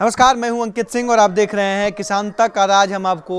नमस्कार मैं हूं अंकित सिंह और आप देख रहे हैं किसान तक और आज हम आपको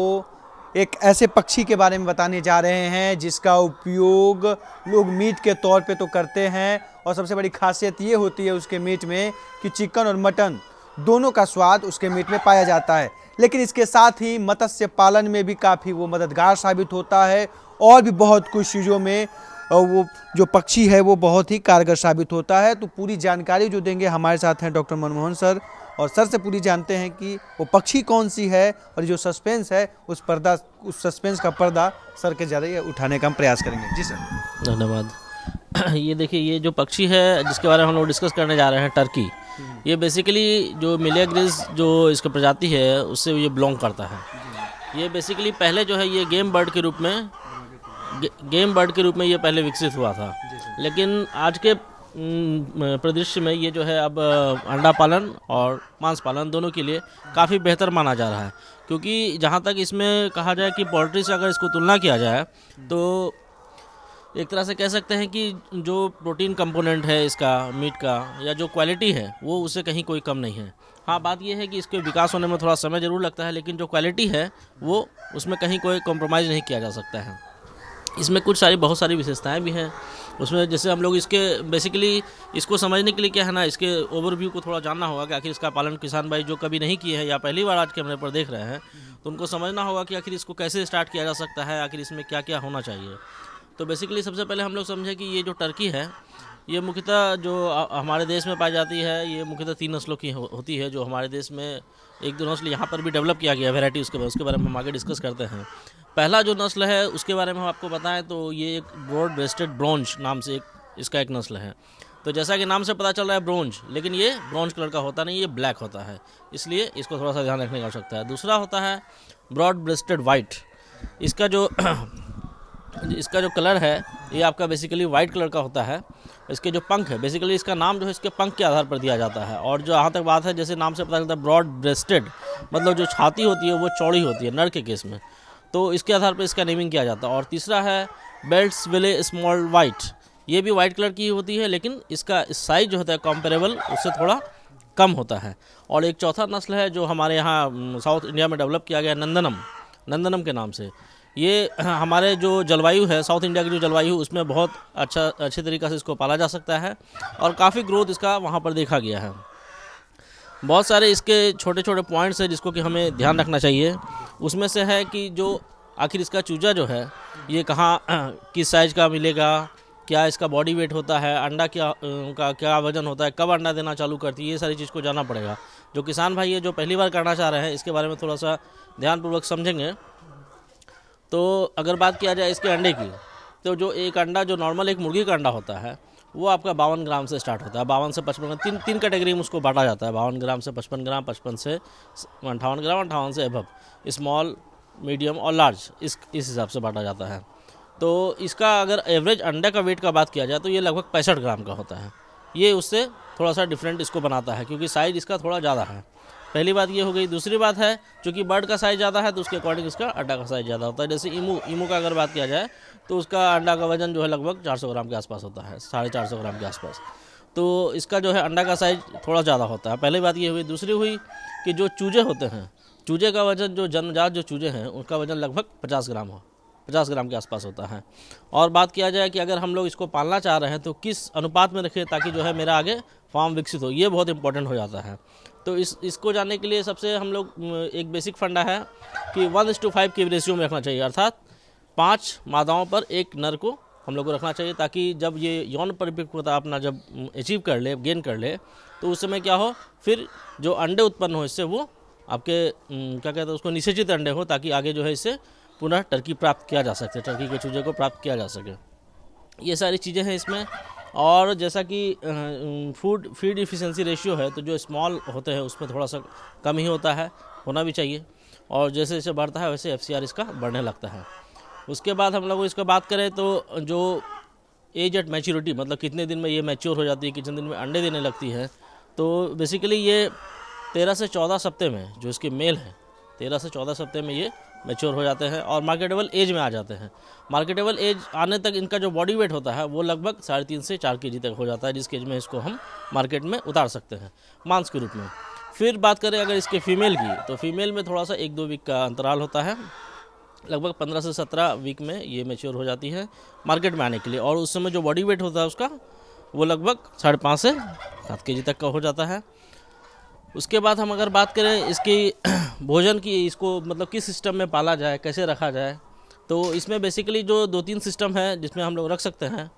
एक ऐसे पक्षी के बारे में बताने जा रहे हैं जिसका उपयोग लोग मीट के तौर पे तो करते हैं और सबसे बड़ी खासियत ये होती है उसके मीट में कि चिकन और मटन दोनों का स्वाद उसके मीट में पाया जाता है लेकिन इसके साथ ही मत्स्य पालन में भी काफ़ी वो मददगार साबित होता है और भी बहुत कुछ चीज़ों में और वो जो पक्षी है वो बहुत ही कारगर साबित होता है तो पूरी जानकारी जो देंगे हमारे साथ हैं डॉक्टर मनमोहन सर और सर से पूरी जानते हैं कि वो पक्षी कौन सी है और जो सस्पेंस है उस पर्दा उस सस्पेंस का पर्दा सर के ज़रिए उठाने का हम प्रयास करेंगे जी सर धन्यवाद ये देखिए ये जो पक्षी है जिसके बारे में हम लोग डिस्कस करने जा रहे हैं टर्की ये बेसिकली जो मिलियाग्रिज जो इसका प्रजाति है उससे ये बिलोंग करता है ये बेसिकली पहले जो है ये गेम बर्ड के रूप में गेम बर्ड के रूप में ये पहले विकसित हुआ था लेकिन आज के हम्म, परिदृश्य में ये जो है अब अंडा पालन और मांस पालन दोनों के लिए काफ़ी बेहतर माना जा रहा है क्योंकि जहाँ तक इसमें कहा जाए कि पोल्ट्री से अगर इसको तुलना किया जाए तो एक तरह से कह सकते हैं कि जो प्रोटीन कंपोनेंट है इसका मीट का या जो क्वालिटी है वो उससे कहीं कोई कम नहीं है हाँ बात यह है कि इसके विकास होने में थोड़ा समय ज़रूर लगता है लेकिन जो क्वालिटी है वो उसमें कहीं कोई कॉम्प्रोमाइज़ नहीं किया जा सकता है इसमें कुछ सारी बहुत सारी विशेषताएं भी हैं उसमें जैसे हम लोग इसके बेसिकली इसको समझने के लिए क्या है ना इसके ओवरव्यू को थोड़ा जानना होगा कि आखिर इसका पालन किसान भाई जो कभी नहीं किए हैं या पहली बार आज कैमरे पर देख रहे हैं तो उनको समझना होगा कि आखिर इसको कैसे स्टार्ट किया जा सकता है आखिर इसमें क्या क्या होना चाहिए तो बेसिकली सबसे पहले हम लोग समझें कि ये जो टर्की है ये मुख्यतः जो हमारे देश में पाई जाती है ये मुख्यतः तीन नस्लों की हो, होती है जो हमारे देश में एक दो नस्ल यहाँ पर भी डेवलप किया गया है वेराइटी उसके उसके बारे में हम आगे डिस्कस करते हैं पहला जो नस्ल है उसके बारे में हम आपको बताएं तो ये एक ब्रॉड ब्रेस्टेड ब्रॉन्ज नाम से एक इसका एक नस्ल है तो जैसा कि नाम से पता चल रहा है ब्रॉन्ज लेकिन ये ब्रॉन्ज कलर का होता नहीं ये ब्लैक होता है इसलिए इसको थोड़ा सा ध्यान रखने की आवश्यकता है दूसरा होता है ब्रॉड ब्रेस्टेड वाइट इसका जो इसका जो कलर है ये आपका बेसिकली वाइट कलर का होता है इसके जो पंख है बेसिकली इसका नाम जो है इसके पंख के आधार पर दिया जाता है और जो यहाँ तक बात है जैसे नाम से पता चलता है ब्रॉड ब्रेस्टेड मतलब जो छाती होती है वो चौड़ी होती है नर के केस में तो इसके आधार पर इसका नेमिंग किया जाता है और तीसरा है बेल्ट विले स्मॉल वाइट ये भी वाइट कलर की होती है लेकिन इसका साइज जो होता है कंपेरेबल उससे थोड़ा कम होता है और एक चौथा नस्ल है जो हमारे यहाँ साउथ हम्म, इंडिया में डेवलप किया गया नंदनम नंदनम के नाम से ये हाँ, हमारे जो जलवायु है साउथ इंडिया की जो जलवायु उसमें बहुत अच्छा अच्छे तरीके से इसको पाला जा सकता है और काफ़ी ग्रोथ इसका वहाँ पर देखा गया है बहुत सारे इसके छोटे छोटे पॉइंट्स हैं जिसको कि हमें ध्यान रखना चाहिए उसमें से है कि जो आखिर इसका चूजा जो है ये कहाँ हाँ, किस साइज़ का मिलेगा क्या इसका बॉडी वेट होता है अंडा क्या का क्या वजन होता है कब अंडा देना चालू करती है ये सारी चीज़ को जानना पड़ेगा जो किसान भाई ये जो पहली बार करना चाह रहे हैं इसके बारे में थोड़ा सा ध्यानपूर्वक समझेंगे तो अगर बात किया जाए इसके अंडे की तो जो एक अंडा जो नॉर्मल एक मुर्गी का अंडा होता है वो आपका बावन ग्राम से स्टार्ट होता है बावन से पचपन ग्राम तीन तीन कैटेगरी में उसको बांटा जाता है बावन ग्राम से पचपन ग्राम पचपन से अंठावन ग्राम अंठावन से एभव स्मॉल मीडियम और लार्ज इस इस हिसाब से बांटा जाता है तो इसका अगर एवरेज अंडे का वेट का बात किया जाए तो ये लगभग पैंसठ ग्राम का होता है ये उससे थोड़ा सा डिफरेंट इसको बनाता है क्योंकि साइज इसका थोड़ा ज़्यादा है पहली बात ये हो गई दूसरी बात है चूँकि बर्ड का साइज़ ज़्यादा है तो उसके अकॉर्डिंग उसका अंडा का साइज़ ज़्यादा होता है जैसे इमू इमू का अगर बात किया जाए तो उसका अंडा का वजन जो है लगभग 400 ग्राम के आसपास होता है साढ़े चार ग्राम के आसपास तो इसका जो है अंडा का साइज थोड़ा ज़्यादा होता है पहली बात ये हुई दूसरी हुई कि जो चूजे होते हैं चूजे का वजन जो जन्मजात जो चूजे हैं उनका वजन लगभग पचास ग्राम हो पचास ग्राम के आसपास होता है और बात किया जाए कि अगर हम लोग इसको पालना चाह रहे हैं तो किस अनुपात में रखें ताकि जो है मेरा आगे फॉर्म विकसित हो ये बहुत इंपॉर्टेंट हो जाता है तो इस इसको जानने के लिए सबसे हम लोग एक बेसिक फंडा है कि वन इज टू फाइव की रेशियो में रखना चाहिए अर्थात पाँच मादाओं पर एक नर को हम लोग को रखना चाहिए ताकि जब ये यौन परिपक्वता अपना जब अचीव कर ले गेन कर ले तो उस समय क्या हो फिर जो अंडे उत्पन्न हो इससे वो आपके क्या कहते हैं उसको निषेचित अंडे हो ताकि आगे जो है इससे पुनः टर्की प्राप्त किया जा सके टर्की के चूजे को प्राप्त किया जा सके ये सारी चीज़ें हैं इसमें और जैसा कि फूड फीड इफिशेंसी रेशियो है तो जो स्मॉल होते हैं उसमें थोड़ा सा कम ही होता है होना भी चाहिए और जैसे जैसे बढ़ता है वैसे एफ इसका बढ़ने लगता है उसके बाद हम लोग इसका बात करें तो जो एज एट मैच्योरिटी मतलब कितने दिन में ये मैच्योर हो जाती है कितने दिन में अंडे देने लगती है तो बेसिकली ये तेरह से चौदह सप्ते में जो इसके मेल हैं तेरह से चौदह सप्ते में ये मेच्योर हो जाते हैं और मार्केटेबल एज में आ जाते हैं मार्केटेबल एज आने तक इनका जो बॉडी वेट होता है वो लगभग साढ़े तीन से चार के तक हो जाता है जिसके एज में इसको हम मार्केट में उतार सकते हैं मांस के रूप में फिर बात करें अगर इसके फीमेल की तो फीमेल में थोड़ा सा एक दो वीक का अंतराल होता है लगभग पंद्रह से सत्रह वीक में ये मेच्योर हो जाती है मार्केट में आने के लिए और उस समय जो बॉडी वेट होता है उसका वो लगभग साढ़े पाँच से सात के तक का हो जाता है उसके बाद हम अगर बात करें इसकी भोजन की इसको मतलब किस सिस्टम में पाला जाए कैसे रखा जाए तो इसमें बेसिकली जो दो तीन सिस्टम है जिसमें हम लोग रख सकते हैं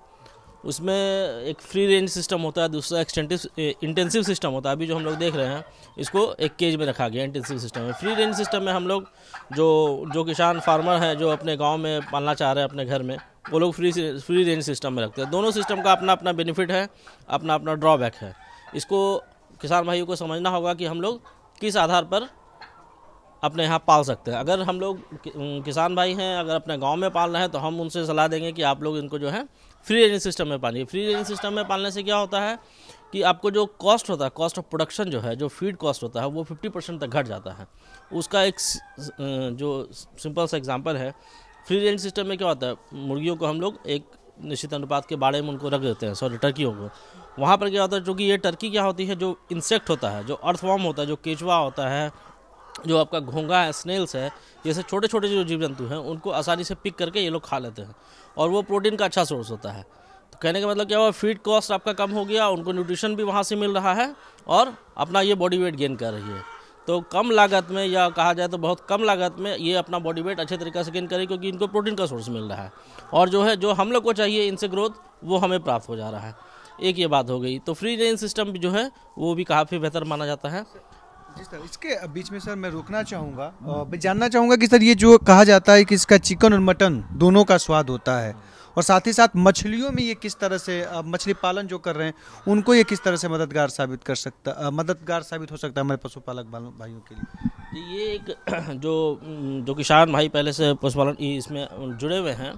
उसमें एक फ्री रेंज सिस्टम होता है दूसरा एक्सटेंटिव इंटेंसिव सिस्टम होता है अभी जो हम लोग देख रहे हैं इसको एक केज में रखा गया इंटेंसिव सिस्टम में फ्री रेंज सिस्टम में हम लोग जो जो किसान फार्मर हैं जो अपने गांव में पालना चाह रहे हैं अपने घर में वो लोग फ्री फ्री रेंज सिस्टम में रखते हैं दोनों सिस्टम का अपना अपना बेनिफिट है अपना अपना ड्रॉबैक है इसको किसान भाइयों को समझना होगा कि हम लोग किस आधार पर अपने यहाँ पाल सकते हैं अगर हम लोग किसान भाई हैं अगर अपने गांव में पाल रहे हैं तो हम उनसे सलाह देंगे कि आप लोग इनको जो है फ्री रेंज सिस्टम में पालिए फ्री रेंज सिस्टम में पालने से क्या होता है कि आपको जो कॉस्ट होता है कॉस्ट ऑफ प्रोडक्शन जो है जो फीड कॉस्ट होता है वो 50 परसेंट तक घट जाता है उसका एक जो सिंपल सा एग्ज़ाम्पल है फ्री रेंज सिस्टम में क्या होता है मुर्गियों को हम लोग एक निश्चित अनुपात के बाड़े में उनको रख देते हैं सॉरी टर्कियों को वहाँ पर क्या होता है चूँकि ये टर्की क्या होती है जो इंसेक्ट होता है जो अर्थवॉर्म होता है जो केचवा होता है जो आपका घोंगा है स्नेल्स है जैसे छोटे छोटे जो जीव जंतु हैं उनको आसानी से पिक करके ये लोग खा लेते हैं और वो प्रोटीन का अच्छा सोर्स होता है तो कहने का मतलब क्या हुआ फीड कॉस्ट आपका कम हो गया उनको न्यूट्रिशन भी वहाँ से मिल रहा है और अपना ये बॉडी वेट गेन कर रही है तो कम लागत में या कहा जाए तो बहुत कम लागत में ये अपना बॉडी वेट अच्छे तरीके से गेन करें क्योंकि इनको प्रोटीन का सोर्स मिल रहा है और जो है जो हम लोग को चाहिए इनसे ग्रोथ वो हमें प्राप्त हो जा रहा है एक ये बात हो गई तो फ्री रेंज सिस्टम भी जो है वो भी काफ़ी बेहतर माना जाता है जी सर इसके बीच में सर मैं रोकना चाहूँगा मैं जानना चाहूँगा कि सर ये जो कहा जाता है कि इसका चिकन और मटन दोनों का स्वाद होता है और साथ ही साथ मछलियों में ये किस तरह से मछली पालन जो कर रहे हैं उनको ये किस तरह से मददगार साबित कर सकता मददगार साबित हो सकता है हमारे पशुपालक भाइयों के लिए ये एक जो जो किसान भाई पहले से पशुपालन इसमें जुड़े हुए हैं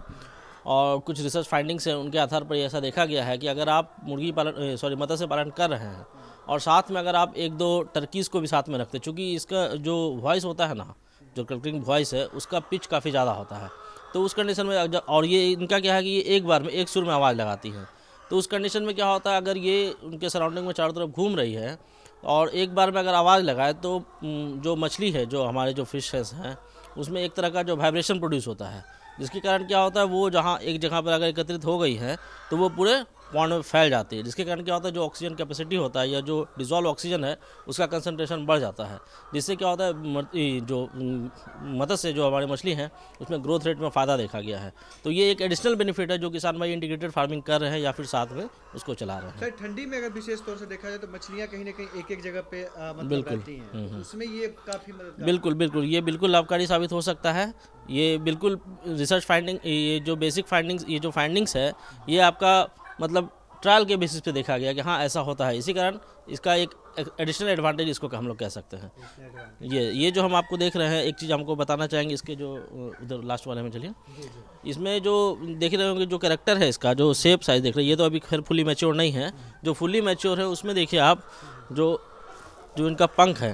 और कुछ रिसर्च फाइंडिंग्स हैं उनके आधार पर ऐसा देखा गया है कि अगर आप मुर्गी पालन सॉरी मत्स्य पालन कर रहे हैं और साथ में अगर आप एक दो टर्कीज़ को भी साथ में रखते चूँकि इसका जो वॉइस होता है ना जो क्रिकिंग वॉइस है उसका पिच काफ़ी ज़्यादा होता है तो उस कंडीशन में और ये इनका क्या है कि ये एक बार में एक सुर में आवाज़ लगाती है तो उस कंडीशन में क्या होता है अगर ये उनके सराउंडिंग में चारों तरफ घूम रही है और एक बार में अगर आवाज़ लगाए तो जो मछली है जो हमारे जो फिश हैं उसमें एक तरह का जो वाइब्रेशन प्रोड्यूस होता है जिसके कारण क्या होता है वो जहाँ एक जगह पर अगर एकत्रित हो गई है तो वो पूरे पॉन्ड में फैल जाती है जिसके कारण क्या होता है जो ऑक्सीजन कैपेसिटी होता है या जो डिजॉल्व ऑक्सीजन है उसका कंसनट्रेशन बढ़ जाता है जिससे क्या होता है जो मदद से जो हमारी मछली हैं उसमें ग्रोथ रेट में फ़ायदा देखा गया है तो ये एक एडिशनल बेनिफिट है जो किसान भाई इंटीग्रेटेड फार्मिंग कर रहे हैं या फिर साथ में उसको चला रहे हैं सर ठंडी में अगर विशेष तौर से देखा जाए तो मछलियाँ कहीं ना कहीं एक एक जगह पे मतलब बिल्कुल हम्म, हम्म। तो उसमें ये काफ़ी बिल्कुल बिल्कुल ये बिल्कुल लाभकारी साबित हो सकता है ये बिल्कुल रिसर्च फाइंडिंग ये जो बेसिक फाइंडिंग्स ये जो फाइंडिंग्स है ये आपका मतलब ट्रायल के बेसिस पे देखा गया कि हाँ ऐसा होता है इसी कारण इसका एक एडिशनल एडवांटेज इसको हम लोग कह सकते हैं ये ये जो हम आपको देख रहे हैं एक चीज़ हमको बताना चाहेंगे इसके जो उधर लास्ट वाले में चलिए इसमें जो देख रहे होंगे जो करेक्टर है इसका जो सेप साइज देख रहे हैं ये तो अभी खैर फुली मेच्योर नहीं है जो फुली मेच्योर है उसमें देखिए आप जो जो इनका पंख है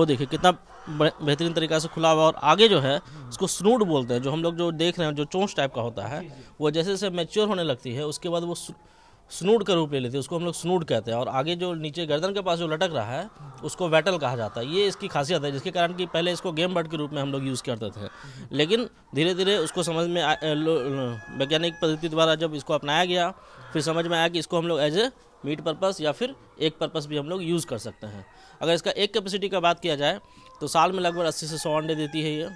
वो देखिए कितना बेहतरीन तरीक़े से खुला हुआ और आगे जो है उसको स्नूड बोलते हैं जो हम लोग जो देख रहे हैं जो चोंच टाइप का होता है वो जैसे जैसे मेच्योर होने लगती है उसके बाद वो स्नूड का रूप ले लेती है उसको हम लोग स्नूड कहते हैं और आगे जो नीचे गर्दन के पास जो लटक रहा है उसको वैटल कहा जाता है ये इसकी खासियत है जिसके कारण कि पहले इसको गेम बर्ड के रूप में हम लोग यूज़ करते थे लेकिन धीरे धीरे उसको समझ में वैज्ञानिक पद्धति द्वारा जब इसको अपनाया गया फिर समझ में आया कि इसको हम लोग एज ए मीट पर्पस या फिर एक पर्पस भी हम लोग यूज़ कर सकते हैं अगर इसका एक कैपेसिटी का बात किया जाए तो साल में लगभग अस्सी से सौ अंडे देती है ये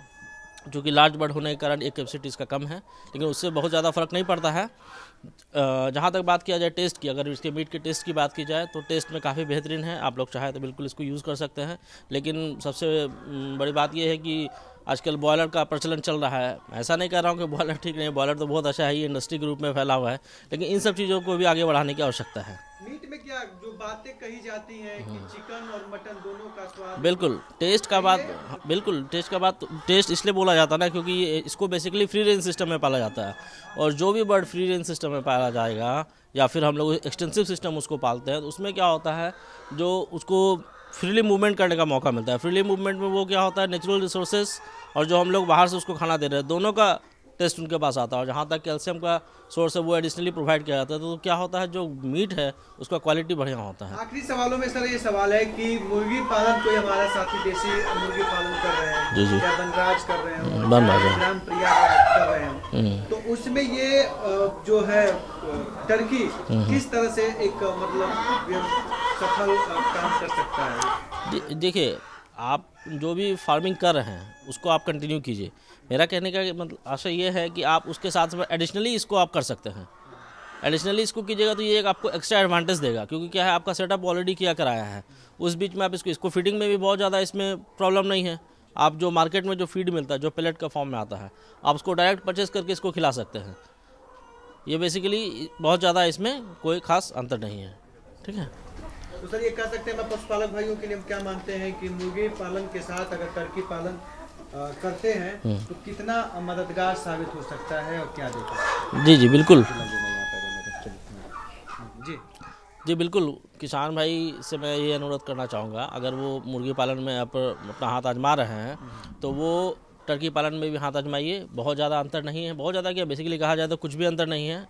जो कि लार्ज बर्ड होने के कारण एक कैपेसिटी इसका कम है लेकिन उससे बहुत ज़्यादा फ़र्क नहीं पड़ता है जहाँ तक बात किया जाए टेस्ट की अगर इसके मीट के टेस्ट की बात की जाए तो टेस्ट में काफ़ी बेहतरीन है आप लोग चाहे तो बिल्कुल इसको यूज़ कर सकते हैं लेकिन सबसे बड़ी बात यह है कि आजकल बॉयलर का प्रचलन चल रहा है ऐसा नहीं कह रहा हूँ कि बॉयलर ठीक नहीं है बॉयलर तो बहुत अच्छा है ये इंडस्ट्री के रूप में फैला हुआ है लेकिन इन सब चीज़ों को भी आगे बढ़ाने की आवश्यकता है मीट में क्या जो बातें कही जाती हैं कि हाँ। चिकन और मटन दोनों का स्वाद बिल्कुल टेस्ट का बात हाँ, बिल्कुल टेस्ट का बात टेस्ट इसलिए बोला जाता ना क्योंकि इसको बेसिकली फ्री रेंज सिस्टम में पाला जाता है और जो भी बर्ड फ्री रेंज सिस्टम में पाला जाएगा या फिर हम लोग एक्सटेंसिव सिस्टम उसको पालते हैं तो उसमें क्या होता है जो उसको फ्रीली मूवमेंट करने का मौका मिलता है फ्रीली मूवमेंट में वो क्या होता है नेचुरल रिसोर्सेज और जो हम लोग बाहर से उसको खाना दे रहे हैं दोनों का टेस्ट उनके पास आता है और जहाँ तक कैल्शियम का सोर्स है वो एडिशनली प्रोवाइड किया जाता है तो क्या होता है जो मीट है उसका क्वालिटी बढ़िया होता है आखिरी सवालों में सर ये सवाल है कि मुर्गी पालन कोई हमारा साथी देसी मुर्गी पालन कर रहे हैं जी जी बनराज कर रहे हैं बनराज हम्म, हाँ। प्रिया कर रहे हैं हम्म। तो उसमें ये जो है टर्की हम्म, किस तरह से एक मतलब सफल काम कर सकता है देखिए आप जो भी फार्मिंग कर रहे हैं उसको आप कंटिन्यू कीजिए मेरा कहने का मतलब आशा ये है कि आप उसके साथ एडिशनली इसको आप कर सकते हैं एडिशनली इसको कीजिएगा तो ये एक आपको एक्स्ट्रा एडवांटेज देगा क्योंकि क्या है आपका सेटअप ऑलरेडी किया कराया है उस बीच में आप इसको इसको फीडिंग में भी बहुत ज़्यादा इसमें प्रॉब्लम नहीं है आप जो मार्केट में जो फीड मिलता है जो पेलेट का फॉर्म में आता है आप उसको डायरेक्ट परचेस करके इसको खिला सकते हैं ये बेसिकली बहुत ज़्यादा इसमें कोई खास अंतर नहीं है ठीक है तो सर ये कह सकते हैं मैं पशुपालक भाइयों के लिए क्या मानते हैं कि मुर्गी पालन के साथ अगर टर्की पालन करते हैं हम्म। तो कितना मददगार साबित हो सकता है और क्या देखा जी जी बिल्कुल हाँ। जी जी बिल्कुल किसान भाई से मैं ये अनुरोध करना चाहूँगा अगर वो मुर्गी पालन में आप अपना हाथ आजमा रहे हैं हम्म। तो वो टर्की पालन में भी हाथ आजमाइए बहुत ज़्यादा अंतर नहीं है बहुत ज़्यादा क्या बेसिकली कहा जाए तो कुछ भी अंतर नहीं है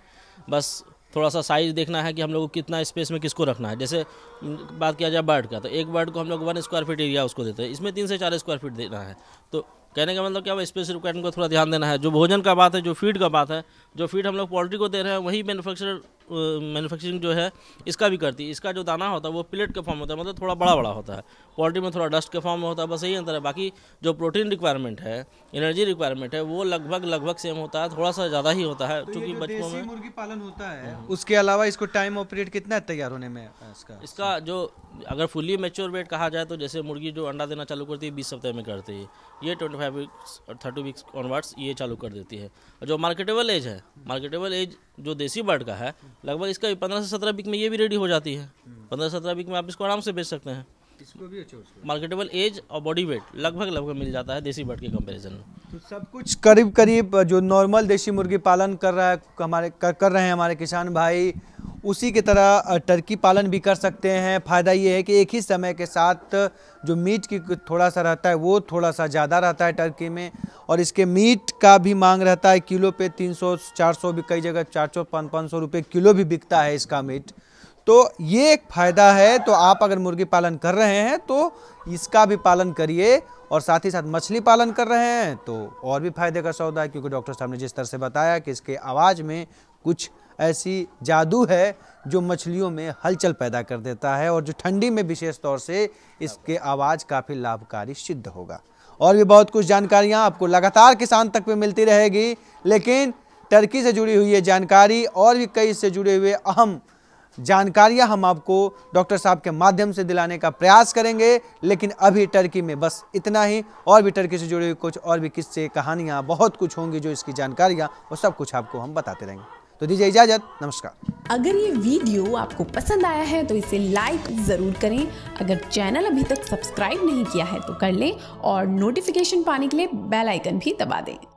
बस थोड़ा सा साइज़ देखना है कि हम लोग को कितना स्पेस में किसको रखना है जैसे बात किया जाए बर्ड का तो एक बर्ड को हम लोग वन स्क्वायर फीट एरिया उसको देते हैं इसमें तीन से चार स्क्वायर फीट देना है तो कहने का मतलब क्या स्पेस रिक्वायरमेंट को थोड़ा ध्यान देना है जो भोजन का बात है जो फीड का बात है जो फीड हम लोग पोल्ट्री को दे रहे हैं वही मैनुफैक्चर मैनुफैक्चरिंग जो है इसका भी करती है इसका जो दाना होता है वो प्लेट के फॉर्म होता है मतलब थोड़ा बड़ा बड़ा होता है पोल्ट्री में थोड़ा डस्ट के फॉर्म में होता है बस यही अंतर है बाकी जो प्रोटीन रिक्वायरमेंट है एनर्जी रिक्वायरमेंट है वो लगभग लगभग सेम होता है थोड़ा सा ज़्यादा ही होता है चूँकि तो बच्चों में मुर्गी पालन होता है हम्म। उसके अलावा इसको टाइम ऑपरेट कितना तैयार होने में इसका इसका जो अगर फुली मेच्योर वेट कहा जाए तो जैसे मुर्गी जो अंडा देना चालू करती है बीस सप्ताह में करती है ये ट्वेंटी फाइव वीक्स और थर्टी वीक्स ऑनवर्ड्स ये चालू कर देती है और जो मार्केटेबल एज है मार्केटेबल एज जो देसी बर्ड का है लगभग इसका पंद्रह से सत्रह वीक में ये भी रेडी हो जाती है पंद्रह से सत्रह वीक में आप इसको आराम से बेच सकते हैं इसको भी अच्छा मार्केटेबल एज और बॉडी वेट लगभग लगभग मिल जाता है देसी बर्ड के कंपेरिजन में तो सब कुछ करीब करीब जो नॉर्मल देसी मुर्गी पालन कर रहा है हमारे कर रहे हैं हमारे किसान भाई उसी की तरह टर्की पालन भी कर सकते हैं फ़ायदा ये है कि एक ही समय के साथ जो मीट की थोड़ा सा रहता है वो थोड़ा सा ज़्यादा रहता है टर्की में और इसके मीट का भी मांग रहता है किलो पे 300 400 भी कई जगह 400 500 रुपये किलो भी बिकता है इसका मीट तो ये एक फ़ायदा है तो आप अगर मुर्गी पालन कर रहे हैं तो इसका भी पालन करिए और साथ ही साथ मछली पालन कर रहे हैं तो और भी फायदे का सौदा है क्योंकि डॉक्टर साहब ने जिस तरह से बताया कि इसके आवाज़ में कुछ ऐसी जादू है जो मछलियों में हलचल पैदा कर देता है और जो ठंडी में विशेष तौर से इसके आवाज़ काफ़ी लाभकारी सिद्ध होगा और भी बहुत कुछ जानकारियाँ आपको लगातार किसान तक पे मिलती रहेगी लेकिन टर्की से जुड़ी हुई ये जानकारी और भी कई से जुड़े हुए अहम जानकारियां हम आपको डॉक्टर साहब के माध्यम से दिलाने का प्रयास करेंगे लेकिन अभी टर्की में बस इतना ही और भी टर्की से जुड़ी हुई कुछ और भी किस्से कहानियाँ बहुत कुछ होंगी जो इसकी जानकारियाँ वो सब कुछ आपको हम बताते रहेंगे तो दीजिए इजाजत नमस्कार अगर ये वीडियो आपको पसंद आया है तो इसे लाइक ज़रूर करें अगर चैनल अभी तक सब्सक्राइब नहीं किया है तो कर लें और नोटिफिकेशन पाने के लिए बेल आइकन भी दबा दें